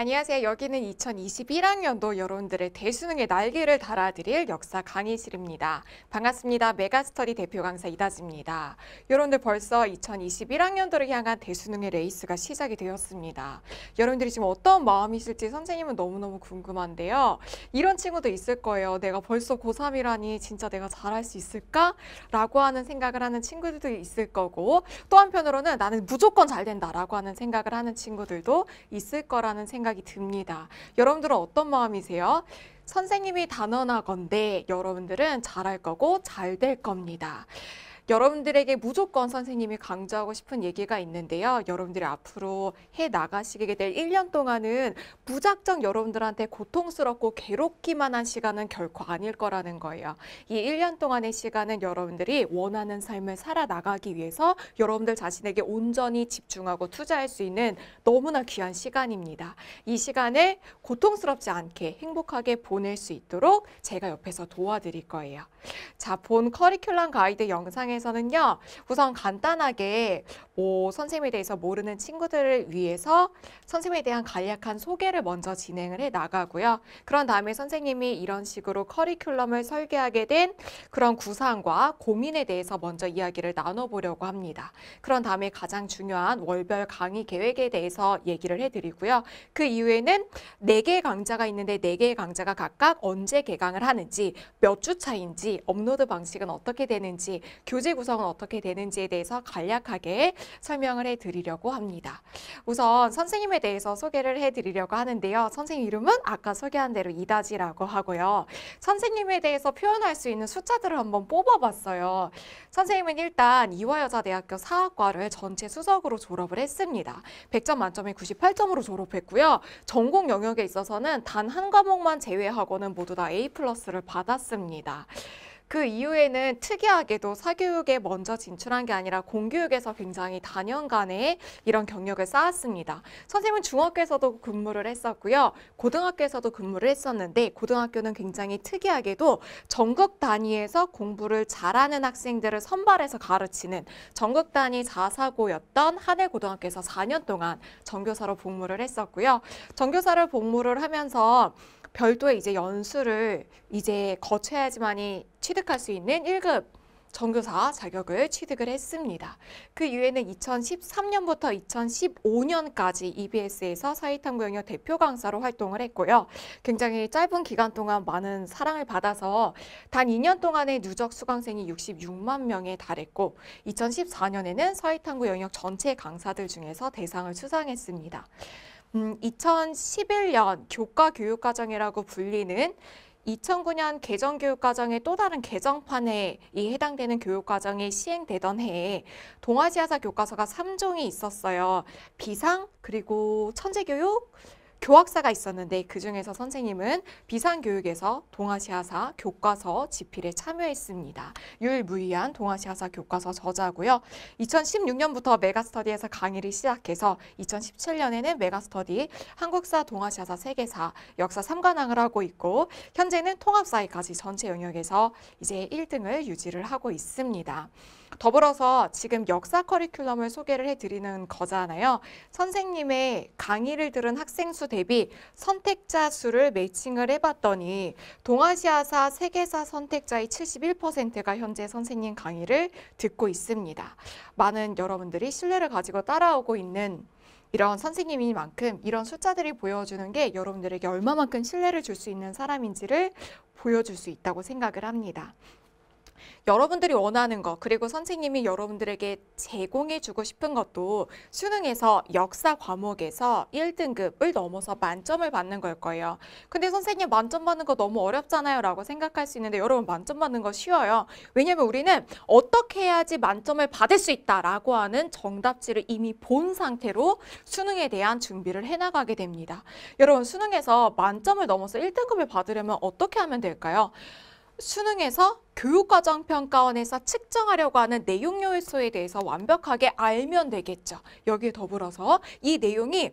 안녕하세요. 여기는 2021학년도 여러분들의 대수능의 날개를 달아드릴 역사 강의실입니다. 반갑습니다. 메가스터디 대표 강사 이다지입니다. 여러분들 벌써 2021학년도를 향한 대수능의 레이스가 시작이 되었습니다. 여러분들이 지금 어떤 마음이실지 선생님은 너무너무 궁금한데요. 이런 친구도 있을 거예요. 내가 벌써 고3이라니 진짜 내가 잘할 수 있을까? 라고 하는 생각을 하는 친구들도 있을 거고 또 한편으로는 나는 무조건 잘 된다라고 하는 생각을 하는 친구들도 있을 거라는 생각 생각이 듭니다. 여러분들은 어떤 마음이세요? 선생님이 단언하건데 여러분들은 잘할 거고 잘 될 겁니다. 여러분들에게 무조건 선생님이 강조하고 싶은 얘기가 있는데요. 여러분들이 앞으로 해 나가시게 될 1년 동안은 무작정 여러분들한테 고통스럽고 괴롭기만 한 시간은 결코 아닐 거라는 거예요. 이 1년 동안의 시간은 여러분들이 원하는 삶을 살아나가기 위해서 여러분들 자신에게 온전히 집중하고 투자할 수 있는 너무나 귀한 시간입니다. 이 시간을 고통스럽지 않게 행복하게 보낼 수 있도록 제가 옆에서 도와드릴 거예요. 자, 본 커리큘럼 가이드 영상에 대해서는요. 우선 간단하게 뭐 선생님에 대해서 모르는 친구들을 위해서 선생님에 대한 간략한 소개를 먼저 진행을 해 나가고요. 그런 다음에 선생님이 이런 식으로 커리큘럼을 설계하게 된 그런 구상과 고민에 대해서 먼저 이야기를 나눠보려고 합니다. 그런 다음에 가장 중요한 월별 강의 계획에 대해서 얘기를 해드리고요. 그 이후에는 네개의 강좌가 있는데 네개의 강좌가 각각 언제 개강을 하는지, 몇주 차인지, 업로드 방식은 어떻게 되는지, 교재 조직 구성은 어떻게 되는지에 대해서 간략하게 설명을 해드리려고 합니다. 우선 선생님에 대해서 소개를 해드리려고 하는데요. 선생님 이름은 아까 소개한 대로 이다지라고 하고요. 선생님에 대해서 표현할 수 있는 숫자들을 한번 뽑아봤어요. 선생님은 일단 이화여자대학교 사학과를 전체 수석으로 졸업을 했습니다. 100점 만점에 98점으로 졸업했고요. 전공 영역에 있어서는 단 한 과목만 제외하고는 모두 다 A 플러스를 받았습니다. 그 이후에는 특이하게도 사교육에 먼저 진출한 게 아니라 공교육에서 굉장히 다년간의 이런 경력을 쌓았습니다. 선생님은 중학교에서도 근무를 했었고요. 고등학교에서도 근무를 했었는데 고등학교는 굉장히 특이하게도 전국 단위에서 공부를 잘하는 학생들을 선발해서 가르치는 전국 단위 자사고였던 한해고등학교에서 4년 동안 전교사로 복무를 했었고요. 전교사를 복무를 하면서 별도의 이제 연수를 이제 거쳐야지만이 취득할 수 있는 1급 전교사 자격을 취득을 했습니다. 그 이후에는 2013년부터 2015년까지 EBS에서 사회탐구 영역 대표 강사로 활동을 했고요. 굉장히 짧은 기간 동안 많은 사랑을 받아서 단 2년 동안의 누적 수강생이 66만 명에 달했고 2014년에는 사회탐구 영역 전체 강사들 중에서 대상을 수상했습니다. 음, 2011년 교과 교육과정이라고 불리는 2009년 개정교육과정의 또 다른 개정판에 이 해당되는 교육과정이 시행되던 해에 동아시아사 교과서가 3종이 있었어요. 비상, 그리고 천재교육, 교학사가 있었는데 그 중에서 선생님은 비상교육에서 동아시아사 교과서 집필에 참여했습니다. 유일무이한 동아시아사 교과서 저자고요. 2016년부터 메가스터디에서 강의를 시작해서 2017년에는 메가스터디 한국사 동아시아사 세계사 역사 3관왕을 하고 있고 현재는 통합사회까지 전체 영역에서 이제 1등을 유지를 하고 있습니다. 더불어서 지금 역사 커리큘럼을 소개를 해드리는 거잖아요. 선생님의 강의를 들은 학생 수 대비 선택자 수를 매칭을 해봤더니 동아시아사 세계사 선택자의 71%가 현재 선생님 강의를 듣고 있습니다. 많은 여러분들이 신뢰를 가지고 따라오고 있는 이런 선생님인 만큼 이런 숫자들이 보여주는 게 여러분들에게 얼마만큼 신뢰를 줄 수 있는 사람인지를 보여줄 수 있다고 생각을 합니다. 여러분들이 원하는 것 그리고 선생님이 여러분들에게 제공해주고 싶은 것도 수능에서 역사 과목에서 1등급을 넘어서 만점을 받는 걸 거예요. 근데 선생님 만점 받는 거 너무 어렵잖아요 라고 생각할 수 있는데 여러분 만점 받는 거 쉬워요. 왜냐면 우리는 어떻게 해야지 만점을 받을 수 있다라고 하는 정답지를 이미 본 상태로 수능에 대한 준비를 해나가게 됩니다. 여러분 수능에서 만점을 넘어서 1등급을 받으려면 어떻게 하면 될까요? 수능에서 교육과정평가원에서 측정하려고 하는 내용 요소에 대해서 완벽하게 알면 되겠죠. 여기에 더불어서 이 내용이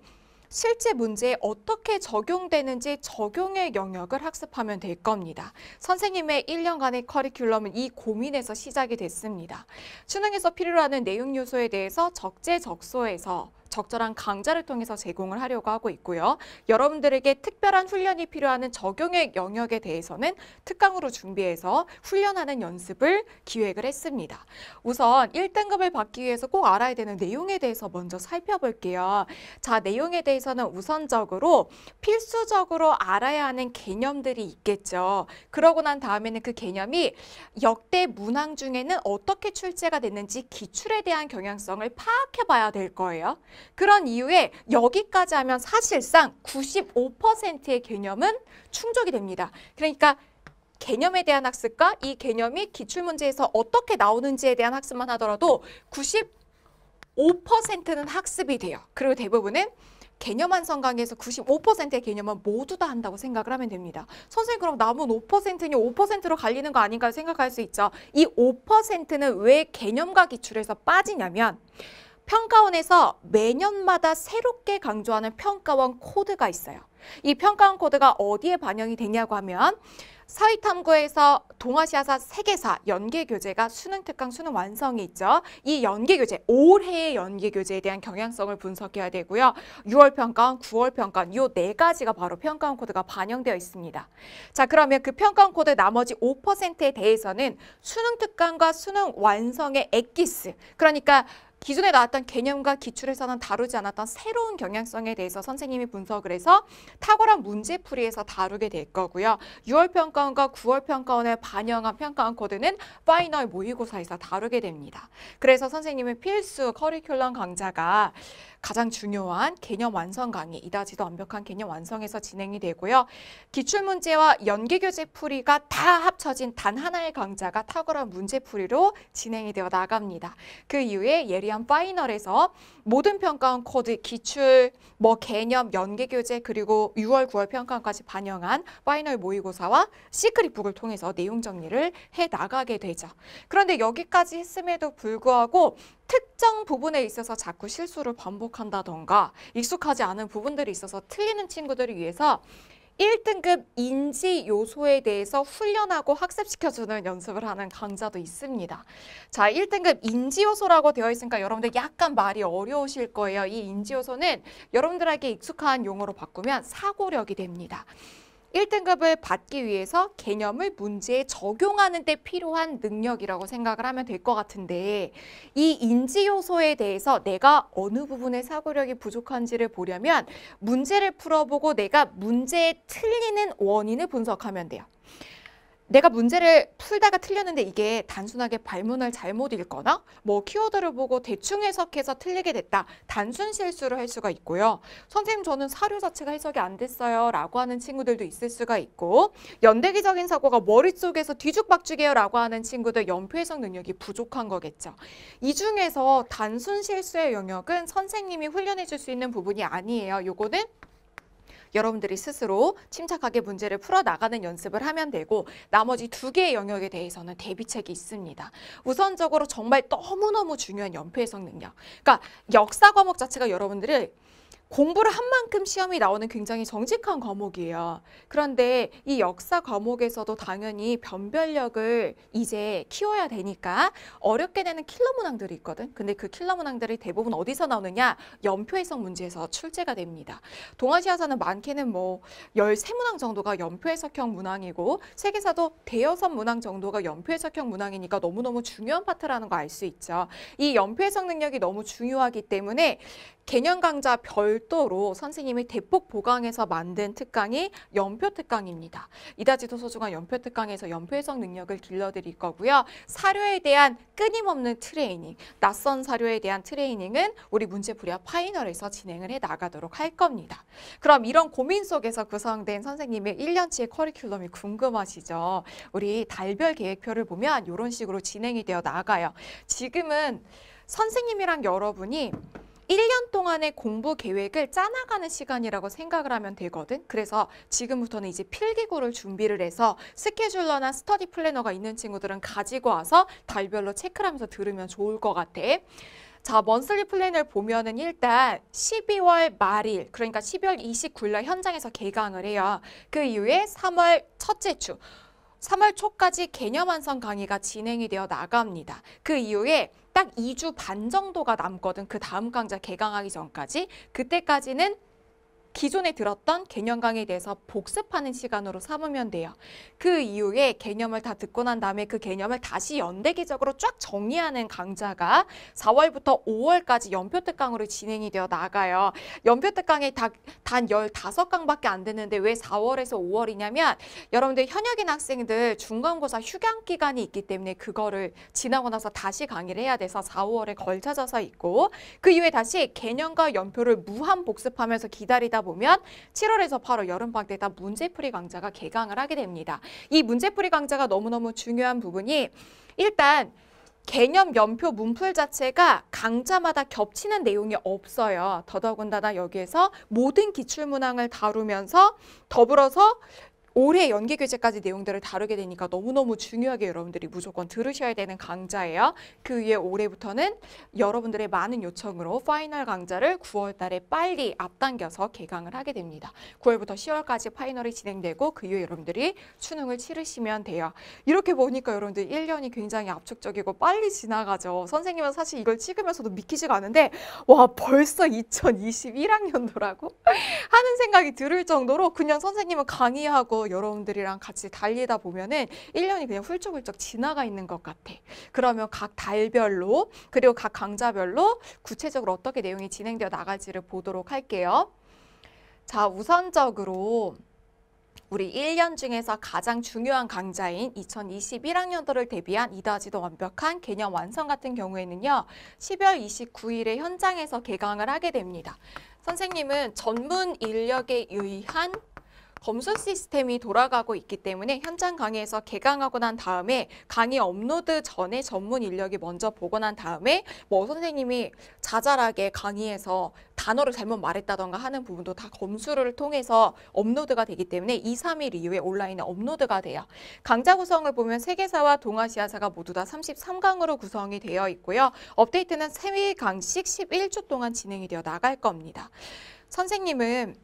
실제 문제에 어떻게 적용되는지 적용의 영역을 학습하면 될 겁니다. 선생님의 1년간의 커리큘럼은 이 고민에서 시작이 됐습니다. 수능에서 필요로 하는 내용 요소에 대해서 적재적소에서 적절한 강좌를 통해서 제공을 하려고 하고 있고요. 여러분들에게 특별한 훈련이 필요한 적용의 영역에 대해서는 특강으로 준비해서 훈련하는 연습을 기획을 했습니다. 우선 1등급을 받기 위해서 꼭 알아야 되는 내용에 대해서 먼저 살펴볼게요. 자, 내용에 대해서는 우선적으로 필수적으로 알아야 하는 개념들이 있겠죠. 그러고 난 다음에는 그 개념이 역대 문항 중에는 어떻게 출제가 됐는지 기출에 대한 경향성을 파악해봐야 될 거예요. 그런 이유에 여기까지 하면 사실상 95%의 개념은 충족이 됩니다. 그러니까 개념에 대한 학습과 이 개념이 기출문제에서 어떻게 나오는지에 대한 학습만 하더라도 95%는 학습이 돼요. 그리고 대부분은 개념 완성 강의에서 95%의 개념은 모두 다 한다고 생각을 하면 됩니다. 선생님 그럼 남은 5%니 5%로 갈리는 거 아닌가 생각할 수 있죠. 이 5%는 왜 개념과 기출에서 빠지냐면 평가원에서 매년마다 새롭게 강조하는 평가원 코드가 있어요. 이 평가원 코드가 어디에 반영이 되냐고 하면 사회탐구에서 동아시아사 세계사 연계교재가 수능 특강 수능 완성이 있죠. 이 연계교재, 올해의 연계교재에 대한 경향성을 분석해야 되고요. 6월 평가원, 9월 평가원 이네 가지가 바로 평가원 코드가 반영되어 있습니다. 자 그러면 그 평가원 코드 나머지 5%에 대해서는 수능 특강과 수능 완성의 액기스 그러니까 기존에 나왔던 개념과 기출에서는 다루지 않았던 새로운 경향성에 대해서 선생님이 분석을 해서 탁월한 문제풀이에서 다루게 될 거고요. 6월 평가원과 9월 평가원에 반영한 평가원 코드는 파이널 모의고사에서 다루게 됩니다. 그래서 선생님의 필수 커리큘럼 강좌가 가장 중요한 개념 완성 강의 이다지도 완벽한 개념 완성에서 진행이 되고요. 기출문제와 연계교재 풀이가 다 합쳐진 단 하나의 강좌가 탁월한 문제풀이로 진행이 되어 나갑니다. 그 이후에 예리한 파이널에서 모든 평가원 코드, 기출, 뭐 개념, 연계교재 그리고 6월, 9월 평가까지 반영한 파이널 모의고사와 시크릿북을 통해서 내용 정리를 해 나가게 되죠. 그런데 여기까지 했음에도 불구하고 특정 부분에 있어서 자꾸 실수를 반복한다던가 익숙하지 않은 부분들이 있어서 틀리는 친구들을 위해서 1등급 인지 요소에 대해서 훈련하고 학습시켜주는 연습을 하는 강좌도 있습니다. 자, 1등급 인지 요소라고 되어 있으니까 여러분들 약간 말이 어려우실 거예요. 이 인지 요소는 여러분들에게 익숙한 용어로 바꾸면 사고력이 됩니다. 1등급을 받기 위해서 개념을 문제에 적용하는 데 필요한 능력이라고 생각을 하면 될 것 같은데 이 인지 요소에 대해서 내가 어느 부분에 사고력이 부족한지를 보려면 문제를 풀어보고 내가 문제에 틀리는 원인을 분석하면 돼요. 내가 문제를 풀다가 틀렸는데 이게 단순하게 발문을 잘못 읽거나 뭐 키워드를 보고 대충 해석해서 틀리게 됐다. 단순 실수를 할 수가 있고요. 선생님 저는 사료 자체가 해석이 안 됐어요. 라고 하는 친구들도 있을 수가 있고 연대기적인 사고가 머릿속에서 뒤죽박죽이에요. 라고 하는 친구들 연표 해석 능력이 부족한 거겠죠. 이 중에서 단순 실수의 영역은 선생님이 훈련해 줄 수 있는 부분이 아니에요. 요거는 여러분들이 스스로 침착하게 문제를 풀어나가는 연습을 하면 되고 나머지 두 개의 영역에 대해서는 대비책이 있습니다. 우선적으로 정말 너무너무 중요한 연필성 능력. 그러니까 역사 과목 자체가 여러분들을 공부를 한 만큼 시험이 나오는 굉장히 정직한 과목이에요. 그런데 이 역사 과목에서도 당연히 변별력을 이제 키워야 되니까 어렵게 되는 킬러 문항들이 있거든. 근데 그 킬러 문항들이 대부분 어디서 나오느냐? 연표해석 문제에서 출제가 됩니다. 동아시아사는 많게는 뭐 열세 문항 정도가 연표해석형 문항이고 세계사도 대여섯 문항 정도가 연표해석형 문항이니까 너무너무 중요한 파트라는 거 알 수 있죠. 이 연표해석 능력이 너무 중요하기 때문에 개념 강좌 별도로 선생님이 대폭 보강해서 만든 특강이 연표 특강입니다. 이다지 도 소중한 연표 특강에서 연표 해석 능력을 길러드릴 거고요. 사료에 대한 끊임없는 트레이닝, 낯선 사료에 대한 트레이닝은 우리 문제풀이와 파이널에서 진행을 해 나가도록 할 겁니다. 그럼 이런 고민 속에서 구성된 선생님의 1년치의 커리큘럼이 궁금하시죠? 우리 달별 계획표를 보면 이런 식으로 진행이 되어 나가요. 지금은 선생님이랑 여러분이 1년 동안의 공부 계획을 짜나가는 시간이라고 생각을 하면 되거든. 그래서 지금부터는 이제 필기구를 준비를 해서 스케줄러나 스터디 플래너가 있는 친구들은 가지고 와서 달별로 체크를 하면서 들으면 좋을 것 같아. 자, 먼슬리 플랜을 보면은 일단 12월 말일, 그러니까 12월 29일 현장에서 개강을 해요. 그 이후에 3월 첫째 주, 3월 초까지 개념 완성 강의가 진행이 되어 나갑니다. 그 이후에 딱 2주 반 정도가 남거든. 그 다음 강좌 개강하기 전까지. 그때까지는 기존에 들었던 개념 강의에 대해서 복습하는 시간으로 삼으면 돼요. 그 이후에 개념을 다 듣고 난 다음에 그 개념을 다시 연대기적으로 쫙 정리하는 강좌가 4월부터 5월까지 연표 특강으로 진행이 되어 나가요. 연표 특강이 다, 단 15강밖에 안됐는데왜 4월에서 5월이냐면 여러분들 현역인 학생들 중간고사 휴양 기간이 있기 때문에 그거를 지나고 나서 다시 강의를 해야 돼서 4, 5월에 걸쳐져서 있고 그 이후에 다시 개념과 연표를 무한 복습하면서 기다리다 보면 7월에서 8월 여름방학 때다 문제풀이 강좌가 개강을 하게 됩니다. 이 문제풀이 강좌가 너무너무 중요한 부분이 일단 개념 연표 문풀 자체가 강좌마다 겹치는 내용이 없어요. 더더군다나 여기에서 모든 기출문항을 다루면서 더불어서 올해 연기 교재까지 내용들을 다루게 되니까 너무너무 중요하게 여러분들이 무조건 들으셔야 되는 강좌예요. 그 위에 올해부터는 여러분들의 많은 요청으로 파이널 강좌를 9월 달에 빨리 앞당겨서 개강을 하게 됩니다. 9월부터 10월까지 파이널이 진행되고 그 이후에 여러분들이 수능을 치르시면 돼요. 이렇게 보니까 여러분들 1년이 굉장히 압축적이고 빨리 지나가죠. 선생님은 사실 이걸 찍으면서도 믿기지가 않은데 와 벌써 2021학년도라고 하는 생각이 들을 정도로 그냥 선생님은 강의하고 여러분들이랑 같이 달리다 보면은 1년이 그냥 훌쩍훌쩍 지나가 있는 것 같아. 그러면 각 달별로 그리고 각 강좌별로 구체적으로 어떻게 내용이 진행되어 나갈지를 보도록 할게요. 자, 우선적으로 우리 1년 중에서 가장 중요한 강좌인 2021학년도를 대비한 이다지도 완벽한 개념 완성 같은 경우에는요. 10월 29일에 현장에서 개강을 하게 됩니다. 선생님은 전문 인력에 의한 검수 시스템이 돌아가고 있기 때문에 현장 강의에서 개강하고 난 다음에 강의 업로드 전에 전문 인력이 먼저 보고 난 다음에 뭐 선생님이 자잘하게 강의에서 단어를 잘못 말했다던가 하는 부분도 다 검수를 통해서 업로드가 되기 때문에 2, 3일 이후에 온라인에 업로드가 돼요. 강좌 구성을 보면 세계사와 동아시아사가 모두 다 33강으로 구성이 되어 있고요. 업데이트는 3강씩 11주 동안 진행이 되어 나갈 겁니다. 선생님은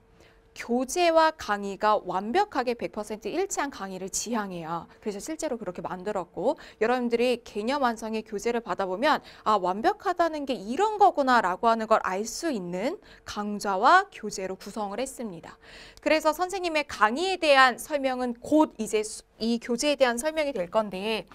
교재와 강의가 완벽하게 100% 일치한 강의를 지향해요. 그래서 실제로 그렇게 만들었고 여러분들이 개념 완성의 교재를 받아보면 아 완벽하다는 게 이런 거구나 라고 하는 걸 알 수 있는 강좌와 교재로 구성을 했습니다. 그래서 선생님의 강의에 대한 설명은 곧 이제 이 교재에 대한 설명이 될 건데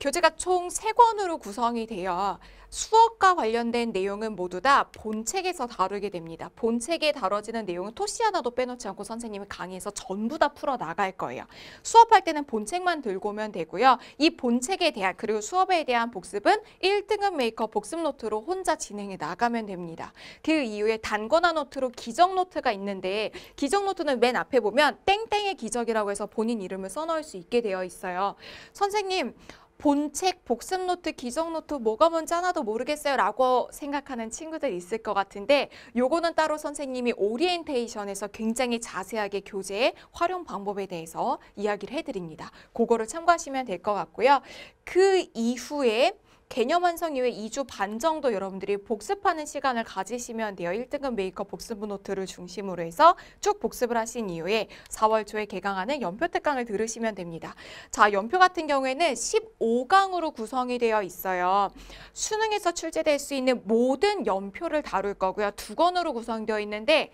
교재가 총 세권으로 구성이 되어 수업과 관련된 내용은 모두 다 본책에서 다루게 됩니다. 본책에 다뤄지는 내용은 토시 하나도 빼놓지 않고 선생님이 강의에서 전부 다 풀어나갈 거예요. 수업할 때는 본책만 들고 오면 되고요. 이 본책에 대한 그리고 수업에 대한 복습은 1등급 메이커 복습 노트로 혼자 진행해 나가면 됩니다. 그 이후에 단권화 노트로 기적 노트가 있는데 기적 노트는 맨 앞에 보면 땡땡의 기적이라고 해서 본인 이름을 써넣을 수 있게 되어 있어요. 선생님 본책, 복습노트, 기정노트 뭐가 뭔지 하나도 모르겠어요 라고 생각하는 친구들 있을 것 같은데 요거는 따로 선생님이 오리엔테이션에서 굉장히 자세하게 교재의 활용 방법에 대해서 이야기를 해드립니다. 그거를 참고하시면 될 것 같고요. 그 이후에 개념 완성 이후에 2주 반 정도 여러분들이 복습하는 시간을 가지시면 돼요. 1등급 메이크업 복습 노트를 중심으로 해서 쭉 복습을 하신 이후에 4월 초에 개강하는 연표 특강을 들으시면 됩니다. 자, 연표 같은 경우에는 15강으로 구성이 되어 있어요. 수능에서 출제될 수 있는 모든 연표를 다룰 거고요. 두 권으로 구성되어 있는데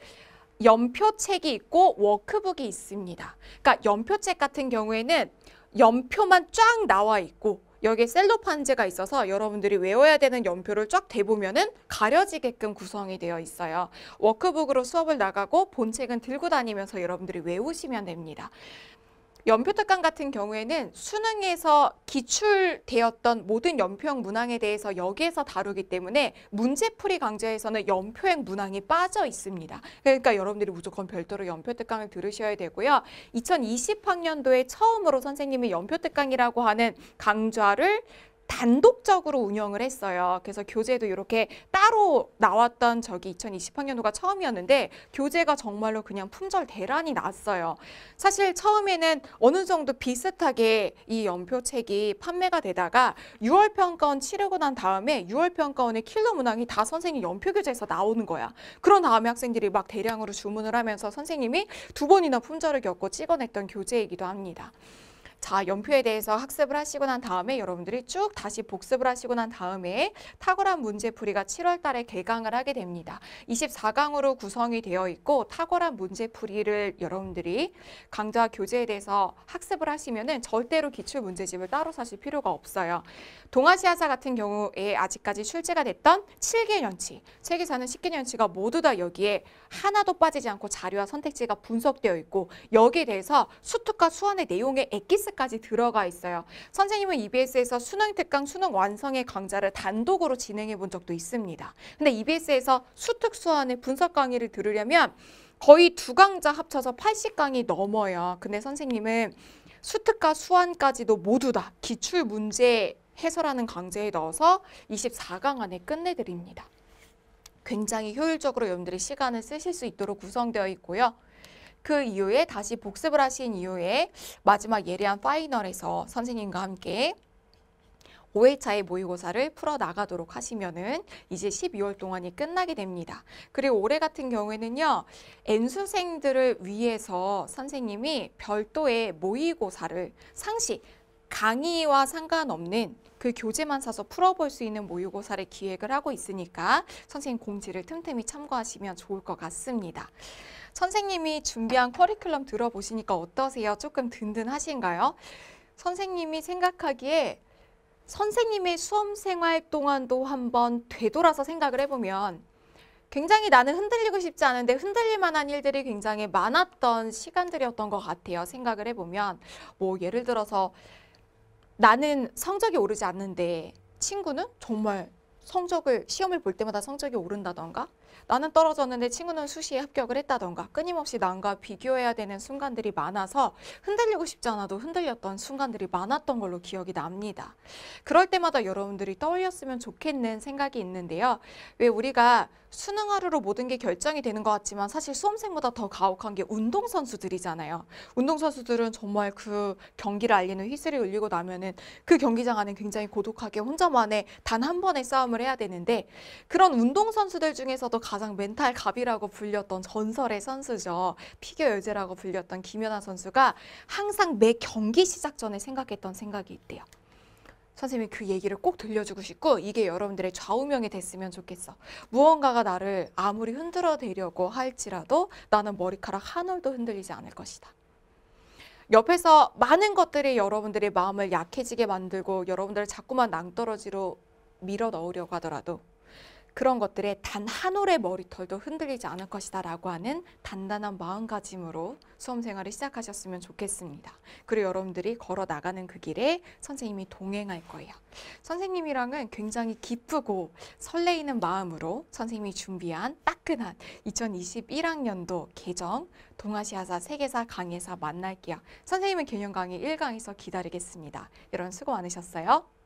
연표책이 있고 워크북이 있습니다. 그러니까 연표책 같은 경우에는 연표만 쫙 나와 있고 여기에 셀로판지가 있어서 여러분들이 외워야 되는 연표를 쫙 대보면은 가려지게끔 구성이 되어 있어요. 워크북으로 수업을 나가고 본책은 들고 다니면서 여러분들이 외우시면 됩니다. 연표특강 같은 경우에는 수능에서 기출되었던 모든 연표형 문항에 대해서 여기에서 다루기 때문에 문제풀이 강좌에서는 연표형 문항이 빠져 있습니다. 그러니까 여러분들이 무조건 별도로 연표특강을 들으셔야 되고요. 2020학년도에 처음으로 선생님이 연표특강이라고 하는 강좌를 단독적으로 운영을 했어요. 그래서 교재도 이렇게 따로 나왔던 적이 2020학년도가 처음이었는데 교재가 정말로 그냥 품절 대란이 났어요. 사실 처음에는 어느 정도 비슷하게 이 연표책이 판매가 되다가 6월 평가원 치르고 난 다음에 6월 평가원의 킬러 문항이 다 선생님 연표 교재에서 나오는 거야. 그런 다음에 학생들이 막 대량으로 주문을 하면서 선생님이 두 번이나 품절을 겪고 찍어냈던 교재이기도 합니다. 자, 연표에 대해서 학습을 하시고 난 다음에 여러분들이 쭉 다시 복습을 하시고 난 다음에 탁월한 문제풀이가 7월 달에 개강을 하게 됩니다. 24강으로 구성이 되어 있고 탁월한 문제풀이를 여러분들이 강좌 교재에 대해서 학습을 하시면은 절대로 기출 문제집을 따로 사실 필요가 없어요. 동아시아사 같은 경우에 아직까지 출제가 됐던 7개 연치책에사는 10개 연치가 모두 다 여기에 하나도 빠지지 않고 자료와 선택지가 분석되어 있고 여기에 대해서 수특과 수원의 내용의 액기스 클래스까지 들어가 있어요. 선생님은 EBS에서 수능 특강 수능 완성의 강좌를 단독으로 진행해 본 적도 있습니다. 근데 EBS에서 수특 수완의 분석 강의를 들으려면 거의 두 강좌 합쳐서 80강이 넘어요. 근데 선생님은 수특과 수완까지도 모두 다 기출 문제 해설하는 강제에 넣어서 24강 안에 끝내드립니다. 굉장히 효율적으로 여러분들이 시간을 쓰실 수 있도록 구성되어 있고요. 그 이후에 다시 복습을 하신 이후에 마지막 예리한 파이널에서 선생님과 함께 5회차의 모의고사를 풀어나가도록 하시면은 이제 12월 동안이 끝나게 됩니다. 그리고 올해 같은 경우에는요. N수생들을 위해서 선생님이 별도의 모의고사를 상시 강의와 상관없는 그 교재만 사서 풀어볼 수 있는 모의고사를 기획을 하고 있으니까 선생님 공지를 틈틈이 참고하시면 좋을 것 같습니다. 선생님이 준비한 커리큘럼 들어보시니까 어떠세요? 조금 든든하신가요? 선생님이 생각하기에 선생님의 수험생활 동안도 한번 되돌아서 생각을 해보면 굉장히 나는 흔들리고 싶지 않은데 흔들릴 만한 일들이 굉장히 많았던 시간들이었던 것 같아요. 생각을 해보면 뭐 예를 들어서 나는 성적이 오르지 않는데 친구는 정말 성적을 시험을 볼 때마다 성적이 오른다던가 나는 떨어졌는데 친구는 수시에 합격을 했다던가 끊임없이 남과 비교해야 되는 순간들이 많아서 흔들리고 싶지 않아도 흔들렸던 순간들이 많았던 걸로 기억이 납니다. 그럴 때마다 여러분들이 떠올렸으면 좋겠는 생각이 있는데요. 왜 우리가 수능 하루로 모든 게 결정이 되는 것 같지만 사실 수험생보다 더 가혹한 게 운동선수들이잖아요. 운동선수들은 정말 그 경기를 알리는 휘슬이 울리고 나면은 그 경기장 안에 굉장히 고독하게 혼자만의 단 한 번의 싸움을 해야 되는데 그런 운동선수들 중에서도 가장 멘탈 갑이라고 불렸던 전설의 선수죠. 피겨 여제라고 불렸던 김연아 선수가 항상 매 경기 시작 전에 생각했던 생각이 있대요. 선생님이 그 얘기를 꼭 들려주고 싶고 이게 여러분들의 좌우명이 됐으면 좋겠어. 무언가가 나를 아무리 흔들어 대려고 할지라도 나는 머리카락 한 올도 흔들리지 않을 것이다. 옆에서 많은 것들이 여러분들의 마음을 약해지게 만들고 여러분들을 자꾸만 낭떠러지로 밀어 넣으려고 하더라도 그런 것들에 단 한 올의 머리털도 흔들리지 않을 것이다 라고 하는 단단한 마음가짐으로 수험생활을 시작하셨으면 좋겠습니다. 그리고 여러분들이 걸어 나가는 그 길에 선생님이 동행할 거예요. 선생님이랑은 굉장히 기쁘고 설레이는 마음으로 선생님이 준비한 따끈한 2021학년도 개정 동아시아사 세계사 강의사 만날게요. 선생님은 개념 강의 1강에서 기다리겠습니다. 여러분 수고 많으셨어요.